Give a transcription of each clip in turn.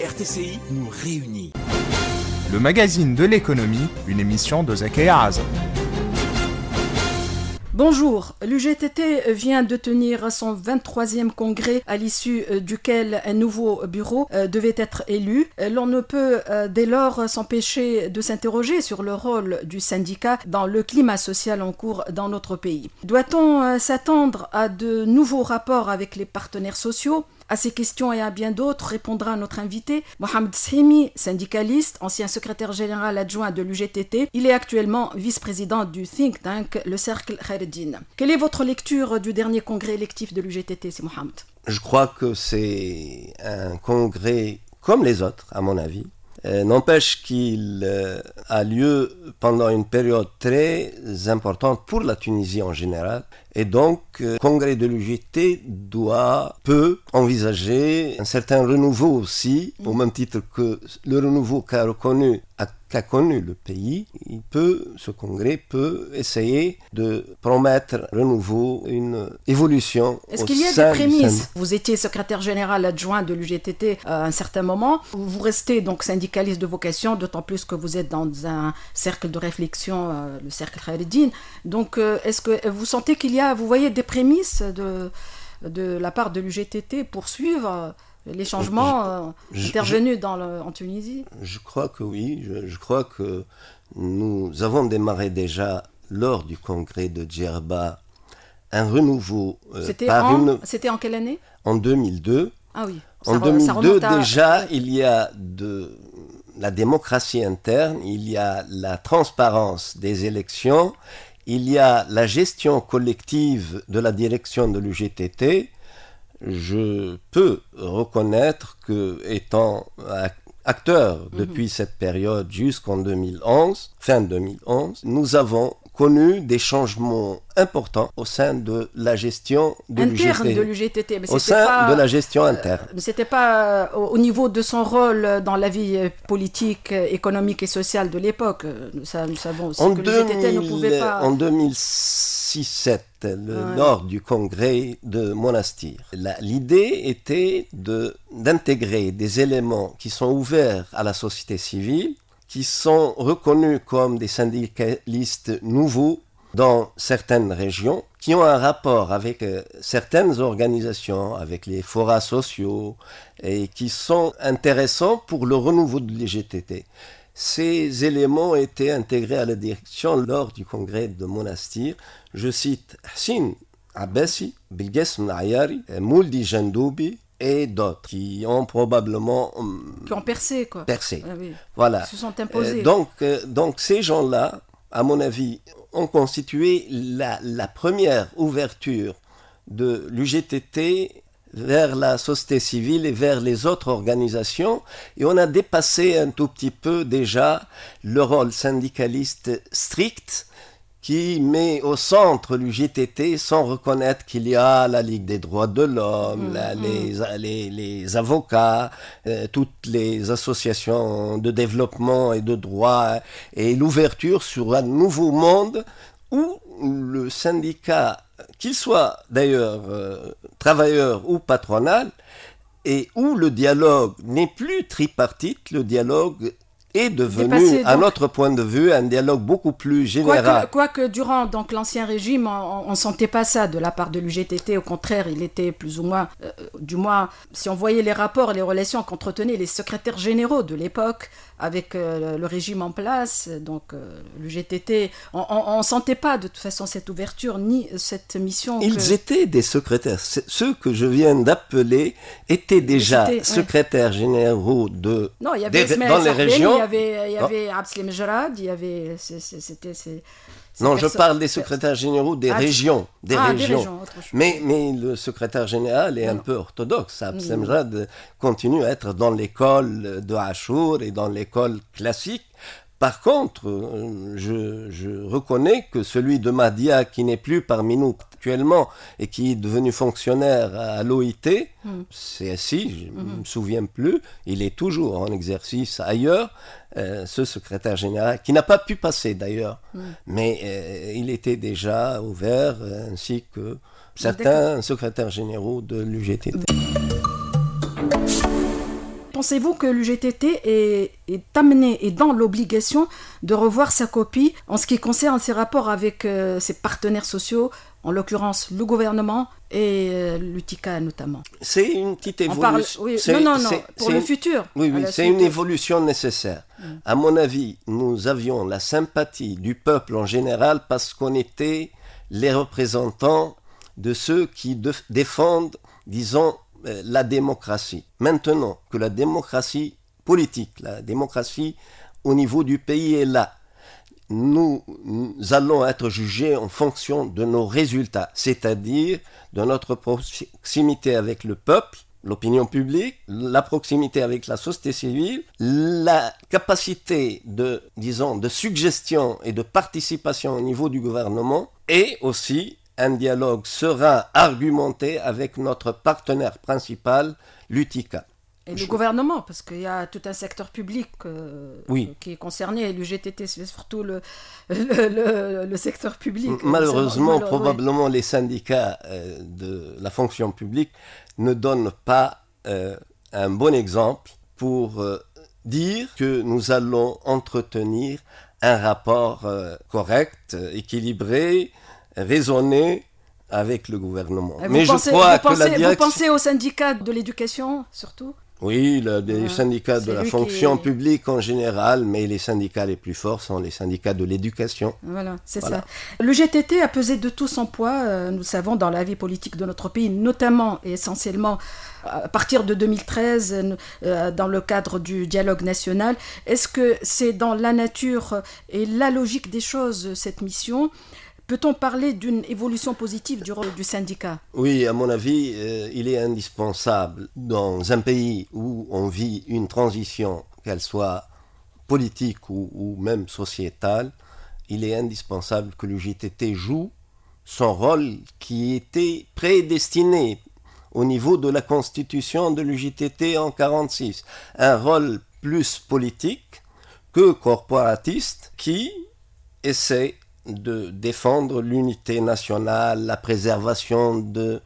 RTCI nous réunit. Le magazine de l'économie, une émission de et Bonjour, l'UGTT vient de tenir son 23e congrès à l'issue euh, duquel un nouveau bureau euh, devait être élu. Euh, l'on ne peut dès lors s'empêcher de s'interroger sur le rôle du syndicat dans le climat social en cours dans notre pays. Doit-on s'attendre à de nouveaux rapports avec les partenaires sociaux à ces questions et à bien d'autres répondra notre invité Mohamed Simi, syndicaliste, ancien secrétaire général adjoint de l'UGTT. Il est actuellement vice-président du think tank le Cercle Kherdine. Quelle est votre lecture du dernier congrès électif de l'UGTT, c'est Mohamed Je crois que c'est un congrès comme les autres, à mon avis. Euh, n'empêche qu'il euh, a lieu pendant une période très importante pour la Tunisie en général et donc, le euh, congrès de l'UGT doit, peut envisager un certain renouveau aussi, au même titre que le renouveau qu'a connu le pays, il peut, ce congrès peut essayer de promettre renouveau, une évolution. Est-ce qu'il y a des prémices Vous étiez secrétaire général adjoint de l'UGTT euh, à un certain moment. Vous restez donc syndicaliste de vocation, d'autant plus que vous êtes dans un cercle de réflexion, euh, le cercle Khaledine. Donc, est-ce que vous sentez qu'il y a vous voyez, des prémices de, de la part de l'UGTT pour suivre euh, les changements euh, intervenus dans en Tunisie Je crois que oui. Je, crois que nous avons démarré déjà lors du congrès de Djerba un renouveau. Euh, c'était en, quelle année En 2002. Ah oui. en 2002, déjà, il y a de la démocratie interne, il y a la transparence des élections il y a la gestion collective de la direction de l'UGTT. Je peux reconnaître que, étant acteur mhm. depuis cette période jusqu'en 2011, fin 2011, nous avons connu des changements importants au sein de la gestion de l'UGTT. Au sein de la gestion euh, interne. Mais ce n'était pas euh, au niveau de son rôle dans la vie euh, politique, économique et sociale de l'époque. Nous, savons aussi en que l'UGTT ne pouvait pas... En 2006-7, lors du congrès de Monastir, l'idée était d'intégrer des éléments qui sont ouverts à la société civile qui sont reconnus comme des syndicalistes nouveaux dans certaines régions, qui ont un rapport avec euh, certaines organisations, avec les forats sociaux, et qui sont intéressants pour le renouveau de l'IGTT. Ces éléments étaient intégrés à la direction lors du congrès de Monastir. Je cite Hassin Abbasi, Bilgesm Ayari, Mouldi Jandoubi, et d'autres qui ont probablement hum, qui ont percé quoi. Percé. Ah voilà. se sont imposés. Euh, donc euh, donc ces gens-là, à mon avis, ont constitué la, la première ouverture de l'UGTT vers la société civile et vers les autres organisations. Et on a dépassé un tout petit peu déjà le rôle syndicaliste strict qui met au centre du GTT sans reconnaître qu'il y a la Ligue des droits de l'homme, mm, mm. les, les, avocats, euh, toutes les associations de développement et de droit, et l'ouverture sur un nouveau monde où le syndicat, qu'il soit d'ailleurs euh, travailleur ou patronal, et où le dialogue n'est plus tripartite, le dialogue est devenu, à notre point de vue, un dialogue beaucoup plus général. Quoique, durant donc l'ancien régime, on ne sentait pas ça de la part de l'UGTT. Au contraire, il était plus ou moins, euh, du moins, si on voyait les rapports, les relations qu'entretenaient les secrétaires généraux de l'époque avec euh, le régime en place, donc euh, l'UGTT, on ne sentait pas de toute façon cette ouverture ni cette mission. Ils étaient des secrétaires. Ceux que je viens d'appeler étaient déjà secrétaires généraux de, il dans les régions avait, il y avait Absalem il y avait. C'était. Non, je parle des secrétaires généraux des ah, régions. Des ah, régions. mais, mais le secrétaire général est un peu orthodoxe. absemrad, hmm. continue à être dans l'école de Hachour et dans l'école classique. Par contre, euh, je, reconnais que celui de Madia, qui n'est plus parmi nous actuellement et qui est devenu fonctionnaire à l'OIT, hmm. c'est ainsi, je ne hmm. me souviens plus, il est toujours en exercice ailleurs, euh, ce secrétaire général, qui n'a pas pu passer d'ailleurs, hmm. mais euh, il était déjà ouvert, ainsi que certains secrétaires généraux de l'UGTT. Pensez-vous que l'UGTT est, est, amené et dans l'obligation de revoir sa copie en ce qui concerne ses rapports avec euh, ses partenaires sociaux, en l'occurrence le gouvernement et euh, l'UTICA notamment C'est une petite évolution. Parle, oui, non, non, non, pour le futur. Oui, c'est une évolution nécessaire. Mm. À mon avis, nous avions la sympathie du peuple en général parce qu'on était les représentants de ceux qui défendent, disons, euh, la démocratie. Maintenant que la démocratie politique, la démocratie au niveau du pays est là, nous, allons être jugés en fonction de nos résultats, c'est-à-dire de notre proximité avec le peuple, l'opinion publique, la proximité avec la société civile, la capacité de, disons, de suggestion et de participation au niveau du gouvernement, et aussi un dialogue sera argumenté avec notre partenaire principal, l'UTICA. Et le gouvernement, parce qu'il y a tout un secteur public euh, qui est concerné. L'UGTT, c'est surtout le, le, secteur public. Malheureusement, probablement, les syndicats euh, de la fonction publique ne donnent pas euh, un bon exemple pour dire que nous allons entretenir un rapport correct, équilibré, raisonner avec le gouvernement. Euh, mais pensez, je crois que Vous pensez aux syndicats de l'éducation, surtout oui, les ah, syndicats de la fonction publique en général, mais les syndicats les plus forts sont les syndicats de l'éducation. Voilà, c'est ça. Le GTT a pesé de tout son poids, euh, nous savons, dans la vie politique de notre pays, notamment et essentiellement euh, à partir de 2013, dans le cadre du dialogue national. Est-ce que c'est dans la nature et la logique des choses, cette mission Peut-on parler d'une évolution positive du rôle du syndicat Oui, à mon avis, euh, il est indispensable dans un pays où on vit une transition, qu'elle soit politique ou, même sociétale, il est indispensable que le joue son rôle qui était prédestiné au niveau de la constitution de l'UJTT en 1946. Un rôle plus politique que corporatiste qui essaie de défendre l'unité nationale, la préservation de,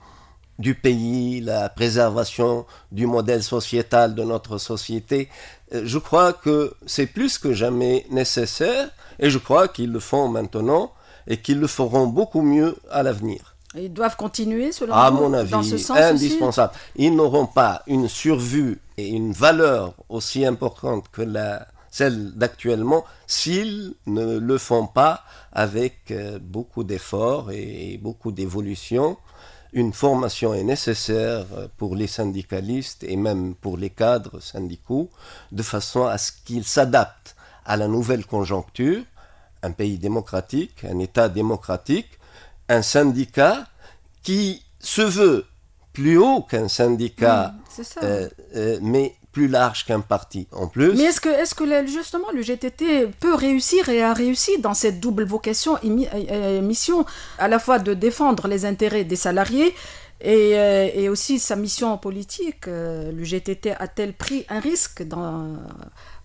du pays, la préservation du modèle sociétal de notre société. Euh, je crois que c'est plus que jamais nécessaire et je crois qu'ils le font maintenant et qu'ils le feront beaucoup mieux à l'avenir. Ils doivent continuer, selon à mon avis, dans ce sens indispensable. Ils n'auront pas une survue et une valeur aussi importante que la celles d'actuellement, s'ils ne le font pas avec euh, beaucoup d'efforts et beaucoup d'évolution. Une formation est nécessaire euh, pour les syndicalistes et même pour les cadres syndicaux, de façon à ce qu'ils s'adaptent à la nouvelle conjoncture. Un pays démocratique, un État démocratique, un syndicat qui se veut plus haut qu'un syndicat, mm, euh, mais plus large qu'un parti en plus. Mais est-ce que, est-ce que justement le GTT peut réussir et a réussi dans cette double vocation et euh, euh, mission à la fois de défendre les intérêts des salariés euh, et, aussi sa mission en politique. Euh, l'UGTT a-t-elle pris un risque dans,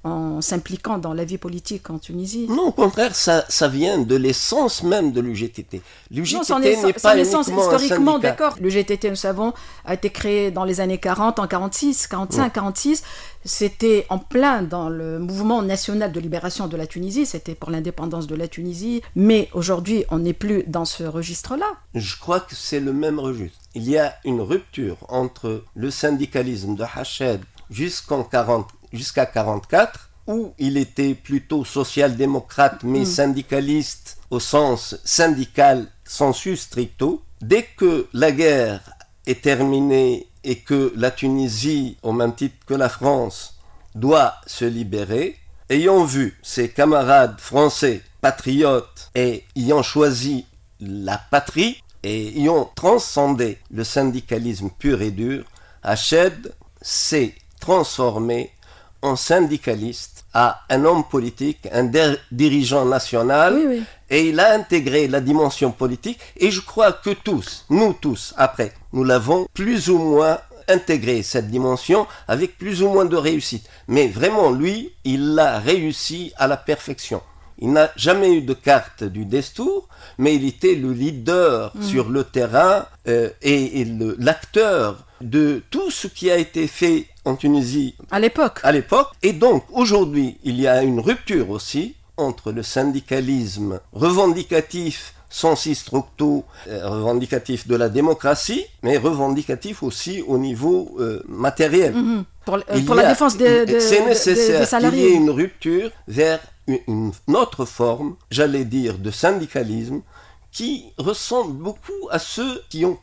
en s'impliquant dans la vie politique en Tunisie Non, au contraire, ça, vient de l'essence même de l'UGTT. L'UGTT n'est pas historiquement, d'accord. L'UGTT, nous savons, a été créé dans les années 40, en 46, 45, 46. C'était en plein dans le mouvement national de libération de la Tunisie, c'était pour l'indépendance de la Tunisie, mais aujourd'hui, on n'est plus dans ce registre-là. Je crois que c'est le même registre il y a une rupture entre le syndicalisme de Hached jusqu'en jusqu'à 44, où il était plutôt social-démocrate mais mm. syndicaliste au sens syndical sensu stricto. Dès que la guerre est terminée et que la Tunisie, au même titre que la France, doit se libérer, ayant vu ses camarades français patriotes et ayant choisi la patrie, et y ont transcendé le syndicalisme pur et dur, Hached s'est transformé en syndicaliste, à un homme politique, un dirigeant national, et il a intégré la dimension politique, et je crois que tous, nous tous, après, nous l'avons plus ou moins intégré cette dimension avec plus ou moins de réussite. Mais vraiment, lui, il l'a réussi à la perfection. Il n'a jamais eu de carte du Destour, mais il était le leader mm. sur le terrain euh, et, l'acteur de tout ce qui a été fait en Tunisie. À l'époque. À l'époque. Et donc, aujourd'hui, il y a une rupture aussi entre le syndicalisme revendicatif sans si euh, revendicatif de la démocratie, mais revendicatif aussi au niveau euh, matériel. Mm-hmm. Pour, la défense des, des, salariés. y ait une rupture vers une autre forme, j'allais dire, de syndicalisme qui ressemble beaucoup à ceux qui ont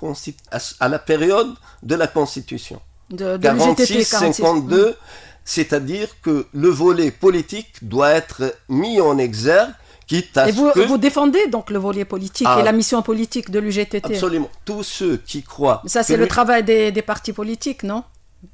à la période de la Constitution. De, de 46-52, c'est-à-dire que le volet politique doit être mis en exergue, quitte à et vous, ce que... vous défendez donc le volet politique et ah. la mission politique de l'UGTT Absolument. Tous ceux qui croient... ça, c'est le travail des partis politiques, non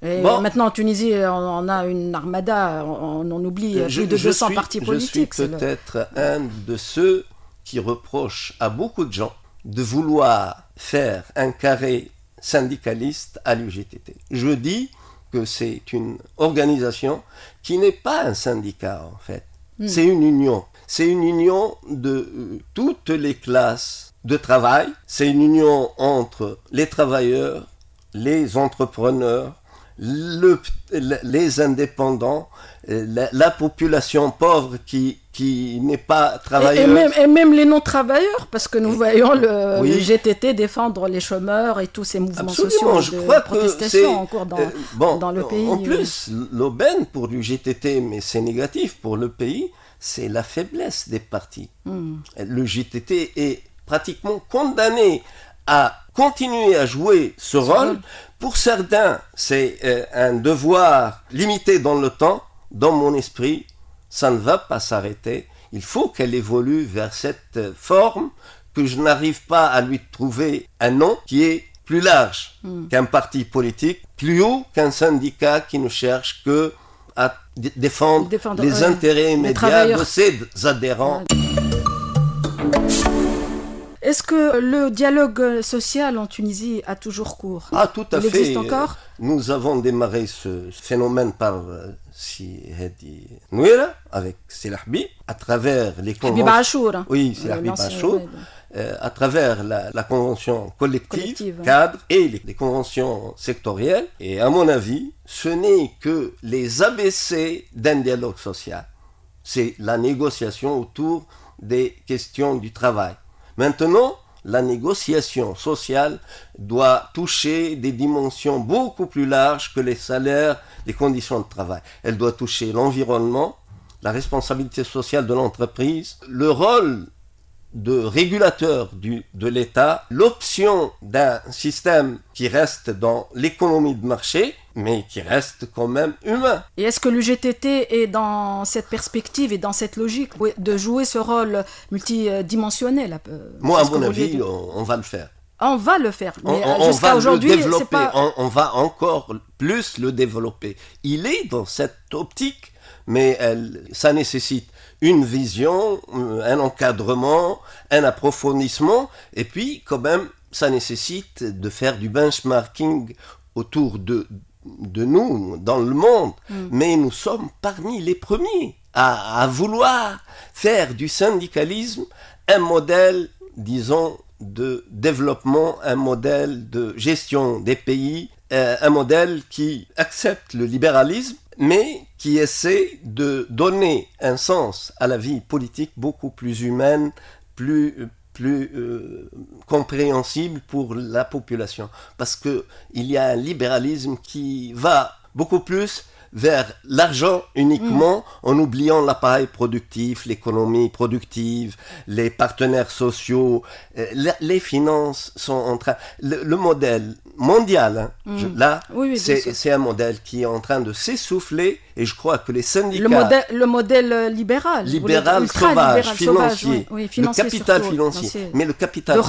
euh, maintenant, en Tunisie, euh, on, a une armada, on, oublie euh, plus de 200 partis politiques. Je suis peut-être un de ceux qui reprochent à beaucoup de gens de vouloir faire un carré syndicaliste à l'UGTT. Je dis que c'est une organisation qui n'est pas un syndicat, en fait. Hmm. C'est une union. C'est une union de toutes les classes de travail. C'est une union entre les travailleurs, les entrepreneurs, les indépendants, euh, la, population pauvre qui, qui n'est pas travailleuse. Et, même, les non-travailleurs, parce que nous voyons le, GTT défendre les chômeurs et tous ces mouvements sociaux je de protestation en cours dans, euh, dans, le pays. En plus, l'aubaine pour le GTT, mais c'est négatif pour le pays, c'est la faiblesse des partis. Hmm. Euh, le GTT est pratiquement condamné à continuer à jouer ce rôle pour certains, c'est euh, un devoir limité dans le temps. Dans mon esprit, ça ne va pas s'arrêter. Il faut qu'elle évolue vers cette euh, forme que je n'arrive pas à lui trouver un nom qui est plus large hmm. qu'un parti politique, plus haut qu'un syndicat qui ne cherche que à défendre, les intérêts immédiats de ses adhérents. Est-ce que le dialogue social en Tunisie a toujours cours Ah, tout à fait. Il existe encore Nous avons démarré ce phénomène par euh, si dit Nouira avec Selahbi à travers les conventions. Bachour, Oui, Selahbi Bachour. Euh, à travers la, convention collective, cadre et les, les, conventions sectorielles. Et à mon avis, ce n'est que les ABC d'un dialogue social. C'est la négociation autour des questions du travail, Maintenant, la négociation sociale doit toucher des dimensions beaucoup plus larges que les salaires, les conditions de travail. Elle doit toucher l'environnement, la responsabilité sociale de l'entreprise, le rôle de régulateur du, de l'État, l'option d'un système qui reste dans l'économie de marché, mais qui reste quand même humain. Et est-ce que l'UGTT est dans cette perspective et dans cette logique de jouer ce rôle multidimensionnel euh, Moi, à mon avis, ah, on, va le faire. On euh, va le faire. Mais on, on va le On, va encore plus le développer. Il est dans cette optique, mais ça nécessite une vision, euh, un encadrement, un approfondissement, et puis quand même, ça nécessite de faire du benchmarking autour de, de nous, dans le monde, mm. mais nous sommes parmi les premiers à vouloir faire du syndicalisme un modèle, disons, de développement, un modèle de gestion des pays, euh, un modèle qui accepte le libéralisme mais qui essaie de donner un sens à la vie politique beaucoup plus humaine, plus, euh, euh, compréhensible pour la population. Parce qu'il y a un libéralisme qui va beaucoup plus vers l'argent uniquement mm. en oubliant l'appareil productif, l'économie productive, les partenaires sociaux, euh, les finances sont en train... Le, modèle mondial, hein, mm. là, c'est un modèle qui est en train de s'essouffler et je crois que les syndicats. Le, modèle, le modèle euh, libéral. Libéral, sauvage, financier, Le capital financier. Mais le capital. Le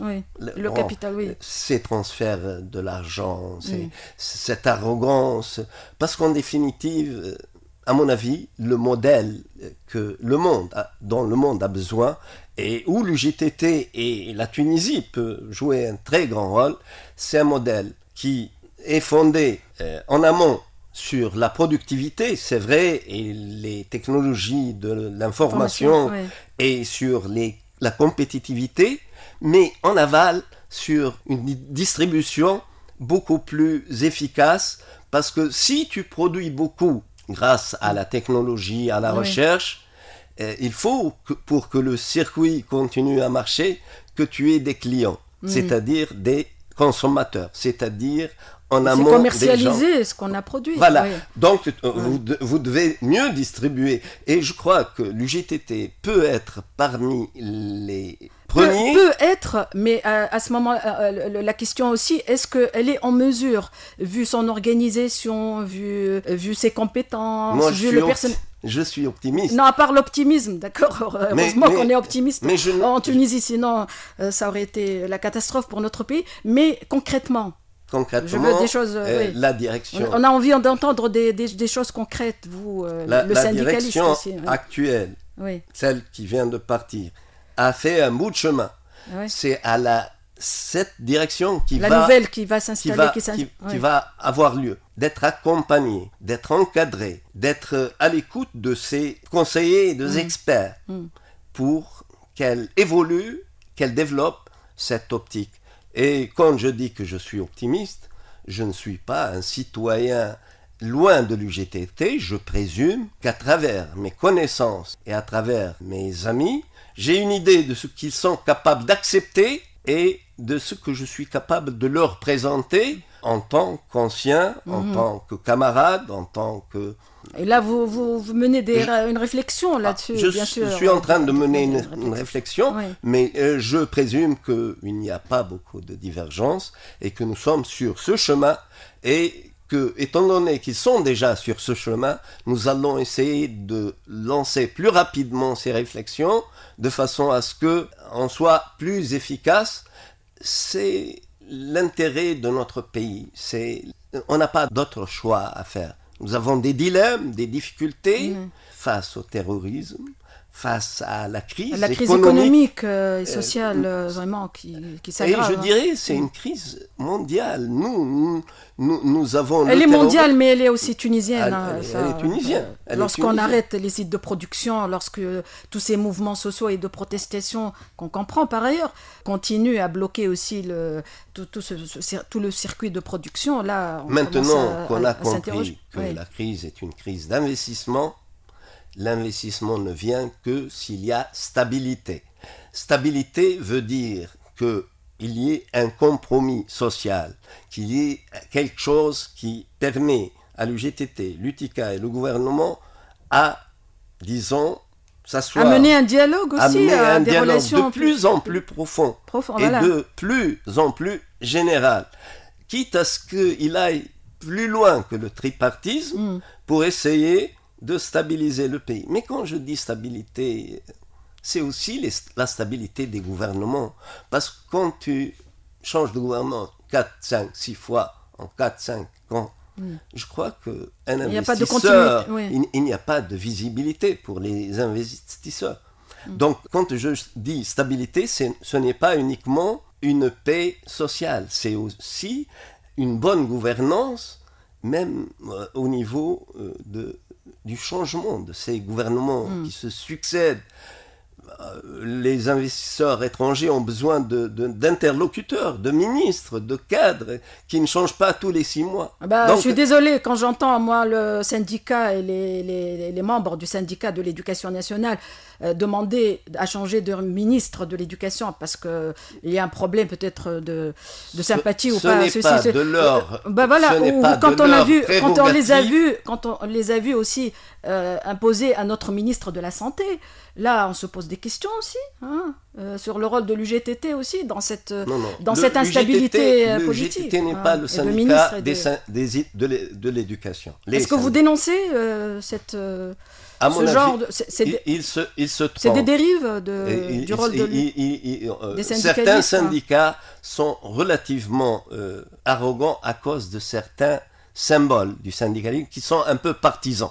oui. le, capital, oui. Ces transferts de l'argent, mm. cette arrogance. Parce qu'en définitive, à mon avis, le modèle que le monde a, dont le monde a besoin et où l'UGTT et la Tunisie peut jouer un très grand rôle, c'est un modèle qui est fondé euh, en amont sur la productivité, c'est vrai, et les technologies de l'information et sur la compétitivité, mais en aval sur une distribution beaucoup plus efficace parce que si tu produis beaucoup grâce à la technologie, à la recherche, euh, il faut pour que le circuit continue à marcher que tu aies des clients, mm. c'est-à-dire des consommateurs, c'est-à-dire en amont des gens. ce qu'on a produit. Voilà. Donc, euh, vous, vous, devez mieux distribuer. Et je crois que l'UGTT peut être parmi les premiers. peut, être, mais euh, à, ce moment, euh, la question aussi, est-ce qu'elle est en mesure, vu son organisation, vu, ses compétences, vu le personnel je suis optimiste. Non, à part l'optimisme, d'accord. Heureusement qu'on est optimiste en Tunisie, sinon euh, ça aurait été la catastrophe pour notre pays. Mais concrètement, concrètement, je veux des choses, euh, la direction. On, a envie d'entendre des, choses concrètes, vous, euh, le syndicaliste actuel, celle qui vient de partir, a fait un bout de chemin. C'est à la cette direction qui va, qui va qui, avoir lieu, d'être accompagné, d'être encadré, d'être à l'écoute de ses conseillers de ses mm. experts mm. pour qu'elle évolue, qu'elle développe cette optique. Et quand je dis que je suis optimiste, je ne suis pas un citoyen loin de l'UGTT, je présume qu'à travers mes connaissances et à travers mes amis, j'ai une idée de ce qu'ils sont capables d'accepter et de ce que je suis capable de leur présenter en tant qu'ancien, en mhm. tant que camarade, en tant que... Et là, vous, vous, menez des, une réflexion ah, là-dessus, bien sûr. Je suis en train de mener une, réflexion, mais euh, je présume qu'il n'y a pas beaucoup de divergences et que nous sommes sur ce chemin et que, étant donné qu'ils sont déjà sur ce chemin, nous allons essayer de lancer plus rapidement ces réflexions de façon à ce que soit plus efficace. C'est l'intérêt de notre pays. on n'a pas d'autre choix à faire. Nous avons des dilemmes, des difficultés mm. face au terrorisme, face à la crise, la crise économique, euh, et euh, sociale euh, vraiment qui, qui s'aggrave. Et je hein. dirais c'est une crise mondiale. Nous, nous, avons. Elle est mondiale, mais elle est aussi tunisienne. Elle, hein, est tunisienne. Lorsqu'on arrête les sites de production, lorsque tous ces mouvements sociaux et de protestation qu'on comprend par ailleurs continuent à bloquer aussi le, tout, ce, tout le circuit de production, là. On Maintenant qu'on a compris que la crise est une crise d'investissement l'investissement ne vient que s'il y a stabilité. Stabilité veut dire qu'il y ait un compromis social, qu'il y ait quelque chose qui permet à l'UGTT, l'UTICA et le gouvernement à, disons, s'asseoir. Amener un dialogue aussi, euh, des relations de plus, en plus profond, et de plus en plus général. Quitte à ce qu'il aille plus loin que le tripartisme mm. pour essayer de stabiliser le pays. Mais quand je dis stabilité, c'est aussi la stabilité des gouvernements. Parce que quand tu changes de gouvernement 4, 5, 6 fois en 4, 5 ans, hmm. je crois qu'un investisseur, il, n'y a pas de visibilité pour les investisseurs. Hmm. Donc quand je dis stabilité, ce n'est pas uniquement une paix sociale, c'est aussi une bonne gouvernance, même euh, au niveau euh, de du changement de ces gouvernements mm. qui se succèdent les investisseurs étrangers ont besoin d'interlocuteurs, de, de ministres, de cadres qui ne changent pas tous les six mois. Ah bah, je suis désolé quand j'entends moi le syndicat et les, membres du syndicat de l'éducation nationale euh, demander à changer de ministre de l'éducation parce que il y a un problème peut-être de, sympathie ou pas. Euh, bah ce n'est pas de leur. voilà, quand on a vu, quand on les a vus, quand on les a vus aussi euh, imposer à notre ministre de la santé, là on se pose des questions question aussi, hein, euh, sur le rôle de l'UGTT aussi dans cette, euh, Dans cette instabilité euh, politique. L'UGTT n'est hein, pas le syndicat de l'éducation. Est-ce que vous dénoncez cette, ce genre de, C'est des dérives du rôle de, Certains hein. syndicats sont relativement arrogants à cause de certains symboles du syndicalisme qui sont un peu partisans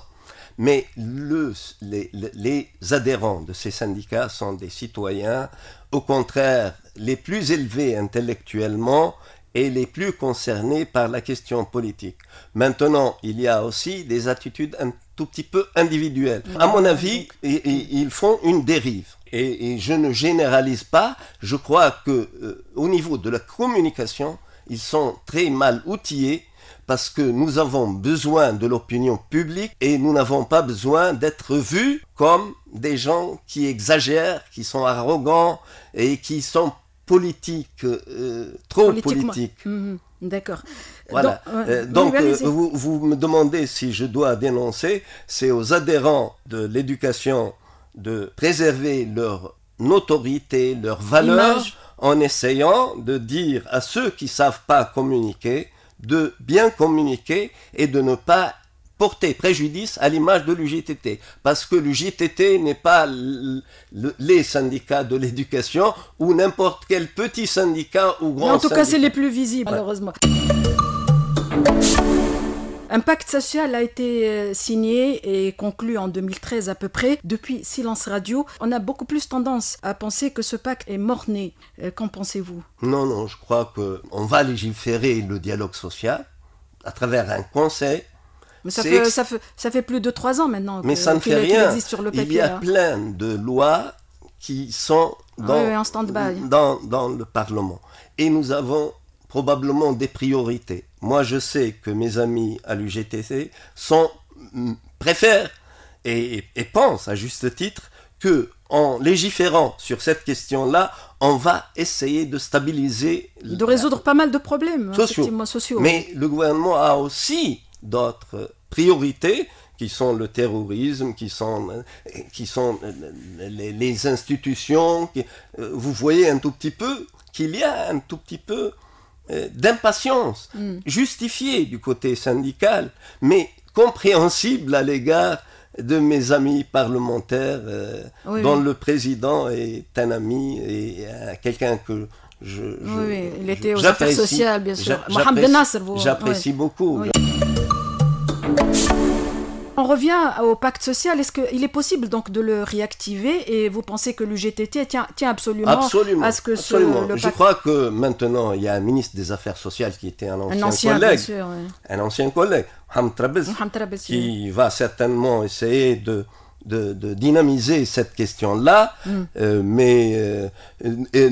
mais le, les, adhérents de ces syndicats sont des citoyens, au contraire, les plus élevés intellectuellement et les plus concernés par la question politique. Maintenant, il y a aussi des attitudes un tout petit peu individuelles. À mon avis, ils font une dérive. Et, je ne généralise pas, je crois que euh, au niveau de la communication, ils sont très mal outillés parce que nous avons besoin de l'opinion publique et nous n'avons pas besoin d'être vus comme des gens qui exagèrent, qui sont arrogants et qui sont politiques, euh, trop politiques. Hum, hum. D'accord. Voilà. Donc, euh, euh, vous, me demandez si je dois dénoncer, c'est aux adhérents de l'éducation de préserver leur autorité, leur valeur, en essayant de dire à ceux qui savent pas communiquer, de bien communiquer et de ne pas porter préjudice à l'image de l'UJTT, parce que l'UJTT n'est pas les syndicats de l'éducation ou n'importe quel petit syndicat ou grand syndicat. En tout cas, c'est les plus visibles, malheureusement. Un pacte social a été euh, signé et conclu en 2013 à peu près. Depuis Silence Radio, on a beaucoup plus tendance à penser que ce pacte est mort-né. Euh, qu'en pensez-vous Non, non, je crois qu'on va légiférer le dialogue social à travers un conseil. Mais ça, fait, ça, ça fait, plus de trois ans maintenant. Mais ça ne fait rien. Sur le papier, Il y a hein. plein de lois qui sont ah dans, oui, oui, dans, dans le Parlement. Et nous avons probablement des priorités. Moi, je sais que mes amis à l'UGTC sont, mm, préfèrent et, pensent à juste titre que en légiférant sur cette question-là, on va essayer de stabiliser. De résoudre pas mal de problèmes sociaux. sociaux. Mais le gouvernement a aussi d'autres priorités qui sont le terrorisme, qui sont, qui sont les, institutions. Euh, vous voyez un tout petit peu qu'il y a un tout petit peu euh, d'impatience, mm. justifiée du côté syndical, mais compréhensible à l'égard de mes amis parlementaires, euh, dont le président est un ami et euh, quelqu'un que je, je, Oui, il était aux affaires sociales, bien sûr. Mohamed Nasser, vous. J'apprécie beaucoup. On revient au pacte social. Est-ce qu'il est possible donc de le réactiver et vous pensez que l'UGTT tient, absolument, à ce que absolument. pacte... Je crois que maintenant il y a un ministre des Affaires sociales qui était un ancien, collègue, un ancien collègue, qui va certainement essayer de dynamiser cette question-là, hmm. euh, mais euh, euh,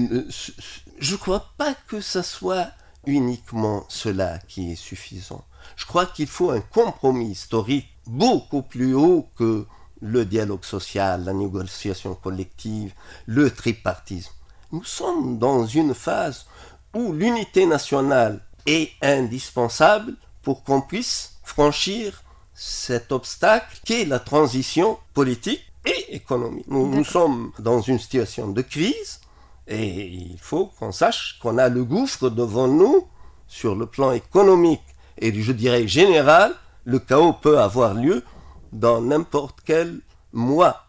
je ne crois pas que ce soit uniquement cela qui est suffisant. Je crois qu'il faut un compromis historique beaucoup plus haut que le dialogue social, la négociation collective, le tripartisme. Nous sommes dans une phase où l'unité nationale est indispensable pour qu'on puisse franchir cet obstacle qui est la transition politique et économique. nous sommes dans une situation de crise et il faut qu'on sache qu'on a le gouffre devant nous sur le plan économique et je dirais général le chaos peut avoir lieu dans n'importe quel mois.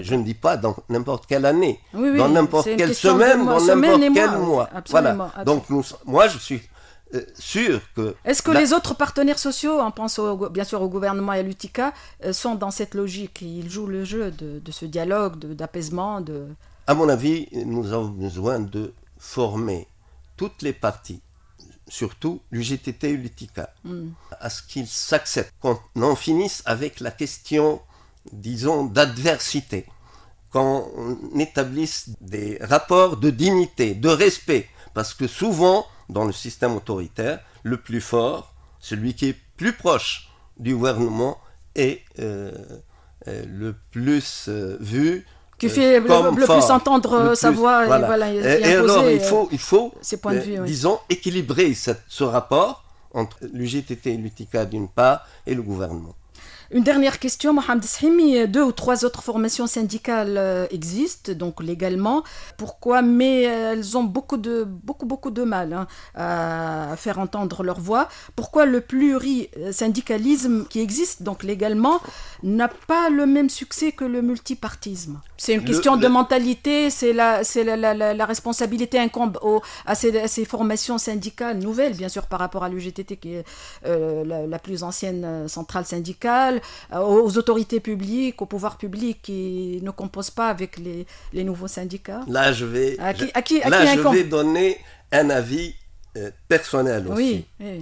Je ne dis pas dans n'importe quelle année, dans n'importe quelle semaine, dans n'importe quel mois. Donc nous, moi, je suis euh, sûr que... Est-ce que les autres partenaires sociaux, en pense bien sûr au gouvernement et à l'UTICA, euh, sont dans cette logique Ils jouent le jeu de, ce dialogue, d'apaisement de... À mon avis, nous avons besoin de former toutes les parties surtout l'UGTT et mm. à ce qu'ils s'acceptent, qu'on en finisse avec la question, disons, d'adversité, qu'on établisse des rapports de dignité, de respect, parce que souvent, dans le système autoritaire, le plus fort, celui qui est plus proche du gouvernement, est euh, euh, le plus euh, vu, qui euh, fait le, plus entendre euh, sa voix. Et, alors, il euh, faut, il faut de disons, équilibrer ce rapport entre l'UGTT et l'UTICA d'une part et le gouvernement. Une dernière question, Mohamed Sahimi. Deux ou trois autres formations syndicales euh, existent, donc légalement. Pourquoi Mais euh, elles ont beaucoup, de, beaucoup, beaucoup de mal hein, à faire entendre leur voix. Pourquoi le plurisyndicalisme qui existe, donc légalement, n'a pas le même succès que le multipartisme C'est une question de mentalité, c'est la, la, la, la, responsabilité incombe à, ces, ces, formations syndicales nouvelles, bien sûr, par rapport à l'UGTT, qui est euh, la plus ancienne centrale syndicale euh, aux autorités publiques, au pouvoir public qui ne compose pas avec les, nouveaux syndicats Là, je vais, à qui, là, je vais donner un avis euh, personnel aussi. Oui,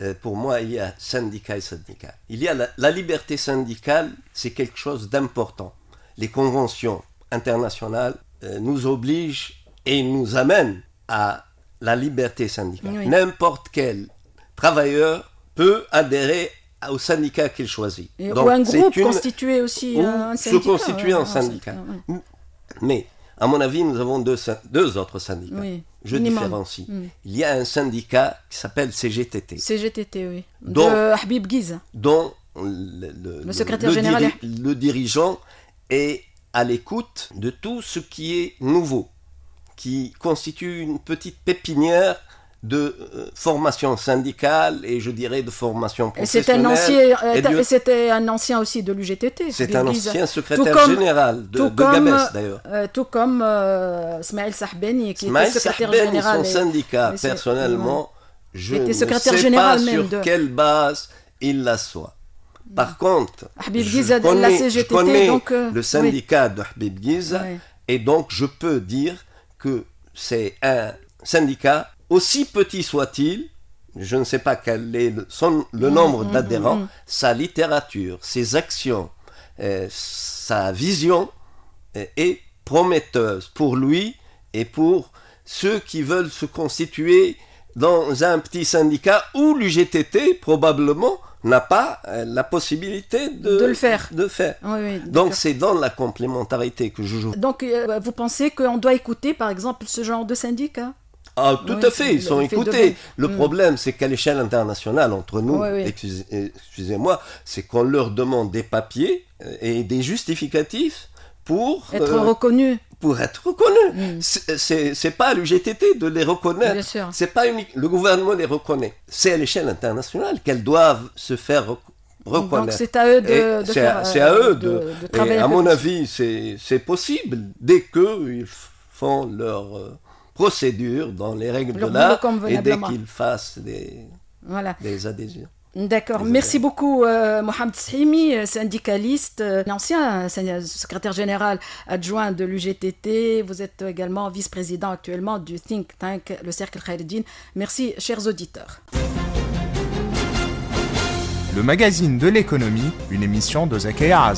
euh, pour moi, il y a syndicat et syndicats. Il y a la, liberté syndicale, c'est quelque chose d'important. Les conventions internationales nous obligent et nous amènent à la liberté syndicale. N'importe quel travailleur peut adhérer au syndicat qu'il choisit. ou un groupe constitué aussi un syndicat. Se constituer syndicat. Mais, à mon avis, nous avons deux, autres syndicats. Je différencie. Mm. Il y a un syndicat qui s'appelle CGTT. CGTT, oui. de Habib Giz. Dont le, secrétaire général. le dirigeant est à l'écoute de tout ce qui est nouveau, qui constitue une petite pépinière de euh, formation syndicale et je dirais de formation professionnelle. Euh, c'était un, ancien aussi de l'UGTT. C'est un ancien secrétaire général de, de euh, d'ailleurs. tout comme euh, Smaël Sahbeni qui est était secrétaire Sahbeni, général. Son syndicat personnellement, je ne sais pas sur de... quelle base il la soit. Par mm. contre, Habib je connais, la CGTT, le syndicat de Habib Giza et donc je peux dire que c'est un syndicat aussi petit soit-il, je ne sais pas quel est le, mm, nombre mm, mm, d'adhérents, sa littérature, ses actions, euh, sa vision euh, est prometteuse pour lui et pour ceux qui veulent se constituer dans un petit syndicat où l'UGTT probablement n'a pas euh, la possibilité de, le faire. Donc c'est dans la complémentarité que je joue. Donc vous pensez qu'on doit écouter par exemple ce genre de syndicat ah, tout à fait, ils sont écoutés. Le mm. problème, c'est qu'à l'échelle internationale, entre nous, excusez-moi, c'est qu'on leur demande des papiers euh, et des justificatifs pour être euh, reconnu. Pour être reconnu. Mm. C'est, pas à l'UGTT de les reconnaître. C'est pas Le gouvernement les reconnaît. C'est à l'échelle internationale qu'elles doivent se faire reconnaître. Donc c'est à eux de, à, euh, eux de, à mon avis, c'est, possible dès qu'ils font leur procédure, dans les règles de l'art, et dès qu'ils fassent des, des adhésions. D'accord. Merci beaucoup, euh, Mohamed Sihimi, euh, syndicaliste, euh, ancien secrétaire général adjoint de l'UGTT. Vous êtes également vice-président actuellement du think tank, le Cercle Khairuddin. Merci, chers auditeurs. Le magazine de l'économie, une émission de Zakaria